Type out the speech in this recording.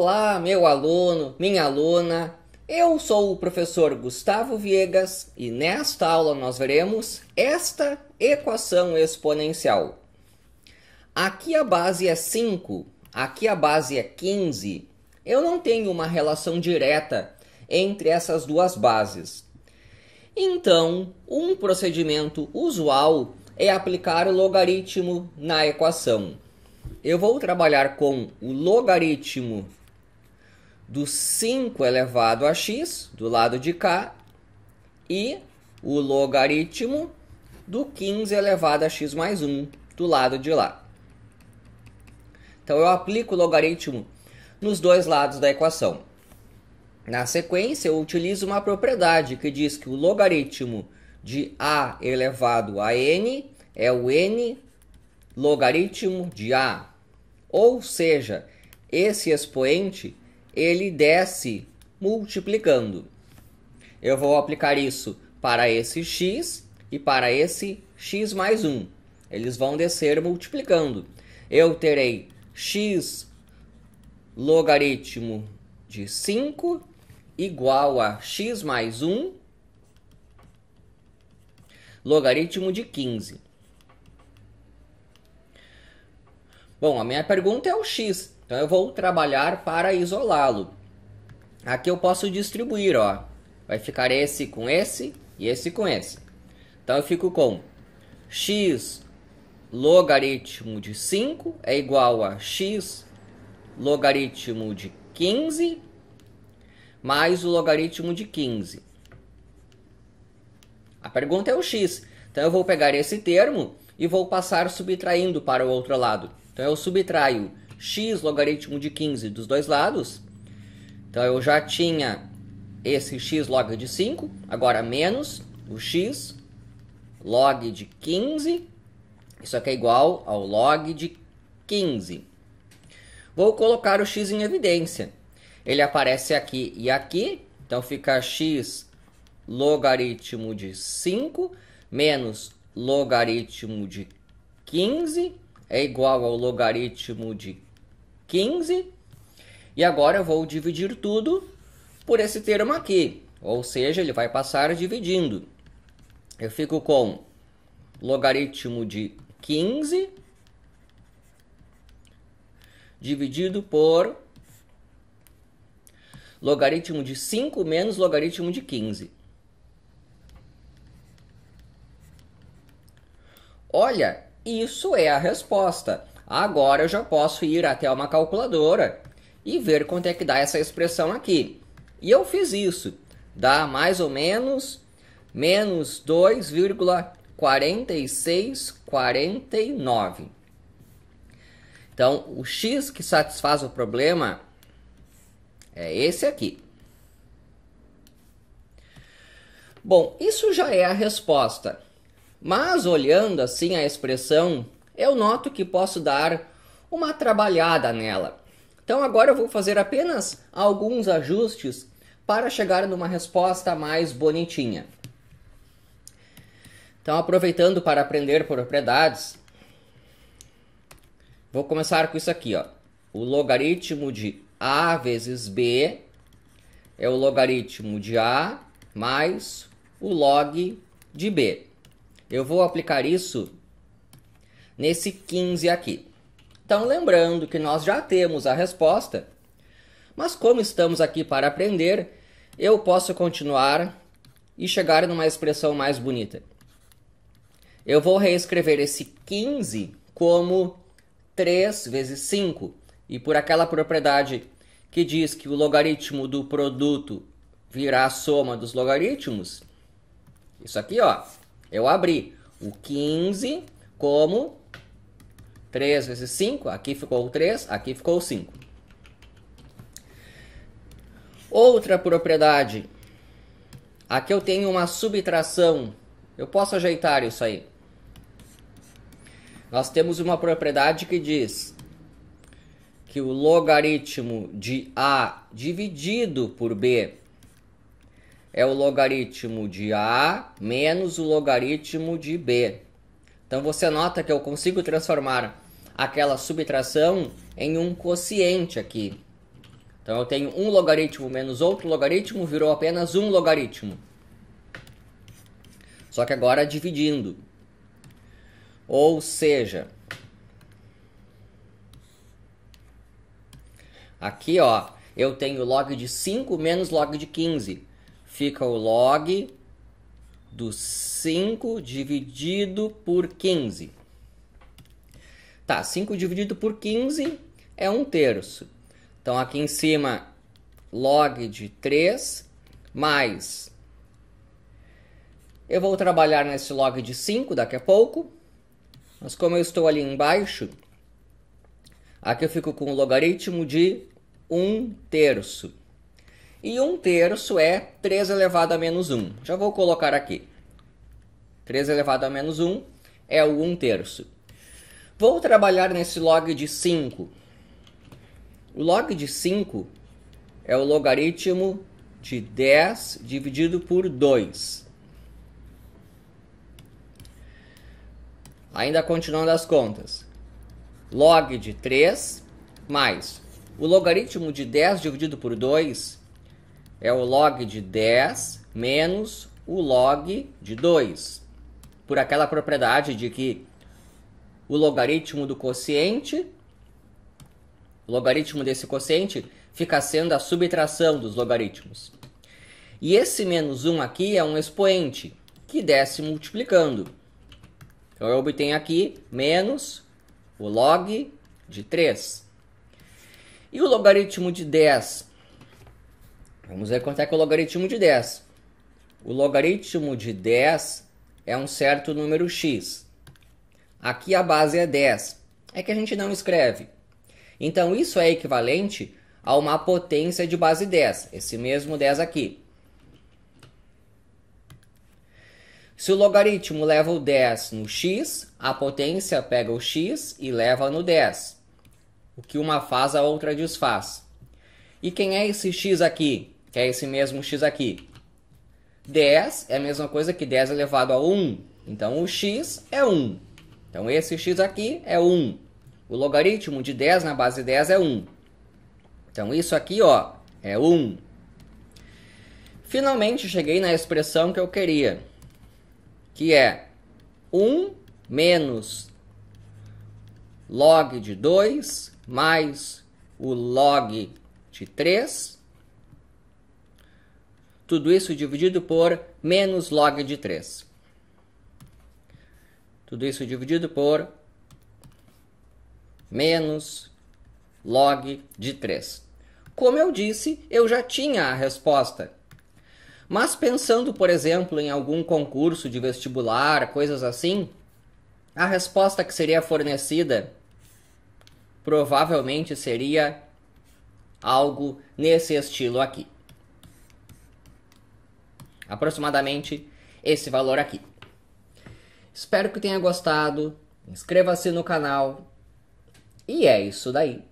Olá, meu aluno, minha aluna. Eu sou o professor Gustavo Viegas e nesta aula nós veremos esta equação exponencial. Aqui a base é 5, aqui a base é 15. Eu não tenho uma relação direta entre essas duas bases. Então, um procedimento usual é aplicar o logaritmo na equação. Eu vou trabalhar com o logaritmo do 5 elevado a x do lado de cá e o logaritmo do 15 elevado a x mais 1 do lado de lá. Então eu aplico o logaritmo nos dois lados da equação. Na sequência, eu utilizo uma propriedade que diz que o logaritmo de a elevado a n é o n logaritmo de a. Ou seja, esse expoente ele desce multiplicando. Eu vou aplicar isso para esse x e para esse x mais 1. Eles vão descer multiplicando. Eu terei x logaritmo de 5 igual a x mais 1 logaritmo de 15. Bom, a minha pergunta é o x. Então eu vou trabalhar para isolá-lo. Aqui eu posso distribuir, ó. Vai ficar esse com esse e esse com esse. Então eu fico com x logaritmo de 5 é igual a x logaritmo de 15 mais o logaritmo de 15. A pergunta é o x. Então eu vou pegar esse termo e vou passar subtraindo para o outro lado. Então eu subtraio x logaritmo de 15 dos dois lados. Então eu já tinha esse x log de 5, agora menos o x log de 15. Isso aqui é igual ao log de 15. Vou colocar o x em evidência. Ele aparece aqui e aqui, então fica x logaritmo de 5 menos logaritmo de 15 é igual ao logaritmo de 15. E agora eu vou dividir tudo por esse termo aqui. Ou seja, ele vai passar dividindo. Eu fico com logaritmo de 15 dividido por logaritmo de 5 menos logaritmo de 15. Olha, isso é a resposta. Agora eu já posso ir até uma calculadora e ver quanto é que dá essa expressão aqui. E eu fiz isso. Dá mais ou menos menos 2,4649. Então, o x que satisfaz o problema é esse aqui. Bom, isso já é a resposta. Mas olhando assim a expressão eu noto que posso dar uma trabalhada nela. Então agora eu vou fazer apenas alguns ajustes para chegar numa resposta mais bonitinha. Então aproveitando para aprender propriedades, vou começar com isso aqui, ó. O logaritmo de a vezes b é o logaritmo de a mais o log de b. Eu vou aplicar isso nesse 15 aqui. Então, lembrando que nós já temos a resposta, mas como estamos aqui para aprender, eu posso continuar e chegar numa expressão mais bonita. Eu vou reescrever esse 15 como 3 vezes 5. E por aquela propriedade que diz que o logaritmo do produto virá a soma dos logaritmos, isso aqui, ó, eu abri o 15 como 3 vezes 5, aqui ficou o 3, aqui ficou o 5. Outra propriedade, aqui eu tenho uma subtração, eu posso ajeitar isso aí. Nós temos uma propriedade que diz que o logaritmo de A dividido por B é o logaritmo de A menos o logaritmo de B. Então você nota que eu consigo transformar aquela subtração em um quociente aqui. Então eu tenho um logaritmo menos outro logaritmo, virou apenas um logaritmo. Só que agora dividindo. Ou seja, aqui ó, eu tenho log de 5 menos log de 15. Fica o log do 5 dividido por 15. Tá, 5 dividido por 15 é 1 um terço. Então aqui em cima, log de 3 mais. Eu vou trabalhar nesse log de 5 daqui a pouco. Mas como eu estou ali embaixo, aqui eu fico com o logaritmo de 1 um terço. E 1 terço é 3 elevado a menos 1. Já vou colocar aqui. 3 elevado a menos 1 é o 1 terço. Vou trabalhar nesse log de 5. O log de 5 é o logaritmo de 10 dividido por 2. Ainda continuando as contas. Log de 3 mais o logaritmo de 10 dividido por 2 é o log de 10 menos o log de 2. Por aquela propriedade de que o logaritmo do quociente, o logaritmo desse quociente, fica sendo a subtração dos logaritmos. E esse menos 1 aqui é um expoente, que desce multiplicando. Então, eu obtenho aqui menos o log de 3. E o logaritmo de 10 Vamos recortar é que é o logaritmo de 10. O logaritmo de 10 é um certo número x. Aqui a base é 10. É que a gente não escreve. Então isso é equivalente a uma potência de base 10, esse mesmo 10 aqui. Se o logaritmo leva o 10 no x, a potência pega o x e leva no 10. O que uma faz, a outra desfaz. E quem é esse x aqui? que é esse mesmo x aqui. 10 é a mesma coisa que 10 é elevado a 1. Então, o x é 1. Então, esse x aqui é 1. O logaritmo de 10 na base 10 é 1. Então, isso aqui ó, é 1. Finalmente, cheguei na expressão que eu queria, que é 1 menos log de 2 mais o log de 3 tudo isso dividido por menos log de 3. Tudo isso dividido por menos log de 3. Como eu disse, eu já tinha a resposta. Mas pensando, por exemplo, em algum concurso de vestibular, coisas assim, a resposta que seria fornecida provavelmente seria algo nesse estilo aqui aproximadamente esse valor aqui. Espero que tenha gostado. Inscreva-se no canal. E é isso daí.